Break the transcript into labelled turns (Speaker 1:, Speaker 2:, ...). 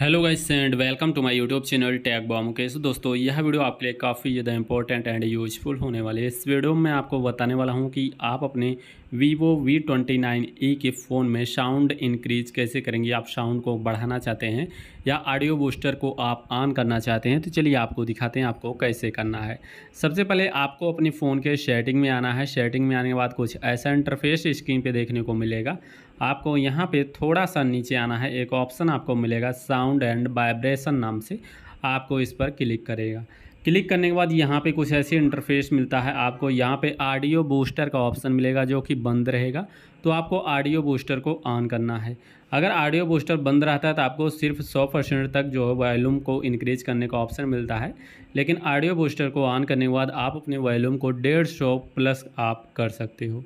Speaker 1: hello guys and welcome to my YouTube channel टैग बॉम के सो दोस्तों यह वीडियो आपके लिए काफ़ी ज़्यादा इंपॉर्टेंट एंड यूजफुल होने वाले इस वीडियो में आपको बताने वाला हूं कि आप अपने Vivo V twenty nine E के फ़ोन में साउंड इंक्रीज कैसे करेंगे आप साउंड को बढ़ाना चाहते हैं या ऑडियो बूस्टर को आप ऑन करना चाहते हैं तो चलिए आपको दिखाते हैं आपको कैसे करना है सबसे पहले आपको अपने फ़ोन के शेटिंग में आना है शेटिंग में आने के बाद कुछ ऐसा इंटरफेस स्क्रीन पर देखने को मिलेगा आपको यहाँ पर थोड़ा सा नीचे आना है एक ऑप्शन आपको मिलेगा साउंड साउंड एंड वाइब्रेशन नाम से आपको इस पर क्लिक करेगा क्लिक करने के बाद यहाँ पे कुछ ऐसे इंटरफेस मिलता है आपको यहाँ पे ऑडियो बूस्टर का ऑप्शन मिलेगा जो कि बंद रहेगा तो आपको ऑडियो बूस्टर को ऑन करना है अगर ऑडियो बूस्टर बंद रहता है तो आपको सिर्फ 100 परसेंट तक जो है वॉल्यूम को इंक्रीज करने का ऑप्शन मिलता है लेकिन ऑडियो बूस्टर को ऑन करने के बाद आप अपने वॉल्यूम को डेढ़ सौ प्लस आप कर सकते हो